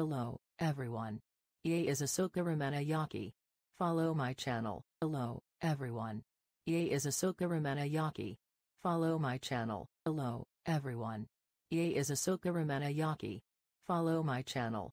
Hello, everyone. EA is Ahsoka Ramanayaki. Follow my channel. Hello, everyone. EA is Ahsoka Ramanayaki. Follow my channel. Hello, everyone. EA is Ahsoka Ramanayaki. Follow my channel.